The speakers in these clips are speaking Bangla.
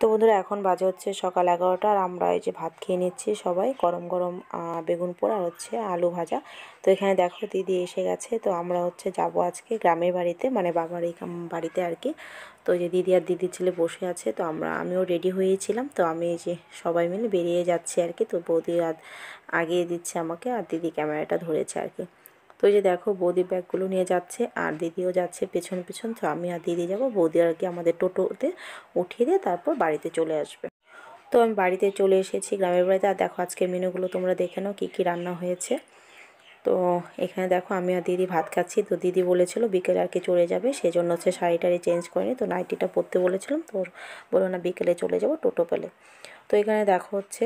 তো বন্ধুরা এখন বাজে হচ্ছে সকাল এগারোটা আর আমরা এই যে ভাত খেয়ে নিচ্ছি সবাই গরম গরম বেগুন পোড়া হচ্ছে আলু ভাজা তো এখানে দেখো দিদি এসে গেছে তো আমরা হচ্ছে যাব আজকে গ্রামের বাড়িতে মানে বাবার এই বাড়িতে আর কি তো যে দিদি আর দিদির ছেলে বসে আছে তো আমরা আমিও রেডি হয়েছিলাম তো আমি এই যে সবাই মিলে বেরিয়ে যাচ্ছি আর কি তো বৌদি আগিয়ে দিচ্ছে আমাকে আর দিদি ক্যামেরাটা ধরেছে আর কি তো এই যে দেখো বৌদি ব্যাগগুলো নিয়ে যাচ্ছে আর দিদিও যাচ্ছে পেছন পেছন তো আমি আর দিদি যাবো বৌদি আর কি আমাদের টোটোতে উঠিয়ে দিয়ে তারপর বাড়িতে চলে আসবে তো আমি বাড়িতে চলে এসেছি গ্রামের বাড়িতে আর দেখো আজকের মেনুগুলো তোমরা দেখে নাও কী কী রান্না হয়েছে তো এখানে দেখো আমি আর দিদি ভাত খাচ্ছি তো দিদি বলেছিল বিকেলে আর কি চলে যাবে সেই জন্য হচ্ছে শাড়ি টাড়ি চেঞ্জ করেনি তো নাইটিটা পরতে বলেছিলাম তো বলো না বিকেলে চলে যাব টোটো পেলে তো এখানে দেখো হচ্ছে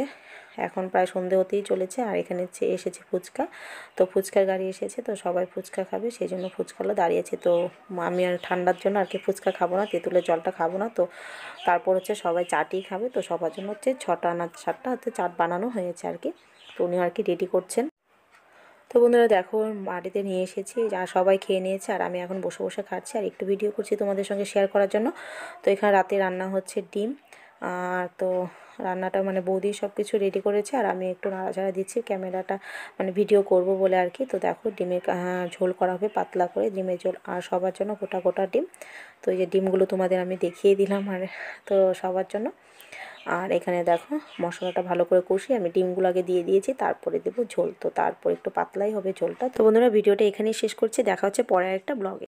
এখন প্রায় সন্ধে হতেই চলেছে আর এখানে হচ্ছে এসেছে ফুচকা তো ফুচকার গাড়ি এসেছে তো সবাই ফুচকা খাবে সেই জন্য ফুচকালো দাঁড়িয়েছে তো আমি আর ঠান্ডার জন্য আর কি ফুচকা খাবো না তেঁতুলের জলটা খাবো না তো তারপর হচ্ছে সবাই চাটি খাবে তো সবার জন্য হচ্ছে ছটা না সাতটা হচ্ছে চাট বানানো হয়েছে আর কি তো উনি আর কি রেডি করছেন তো বন্ধুরা দেখো বাড়িতে নিয়ে এসেছি আর সবাই খেয়ে নিয়েছে আর আমি এখন বসে বসে খাচ্ছি আর একটু ভিডিও করছি তোমাদের সঙ্গে শেয়ার করার জন্য তো এখানে রাতে রান্না হচ্ছে ডিম আর তো রান্নাটা মানে বৌদি সব কিছু রেডি করেছে আর আমি একটু নাড়াচাড়া দিচ্ছি ক্যামেরাটা মানে ভিডিও করব বলে আর কি তো দেখো ডিমের হ্যাঁ, ঝোল করা হবে পাতলা করে ডিমের ঝোল আর সবার জন্য গোটা গোটা ডিম তো এই যে ডিমগুলো তোমাদের আমি দেখিয়ে দিলাম আর তো সবার জন্য আর এখানে দেখো মশলাটা ভালো করে কষিয়ে আমি ডিমগুলো আগে দিয়ে দিয়েছি তারপরে দেবো ঝোল তো তারপর একটু পাতলাই হবে ঝোলটা তো বন্ধুরা ভিডিওটা এখানেই শেষ করছি দেখা হচ্ছে পরে একটা ব্লগে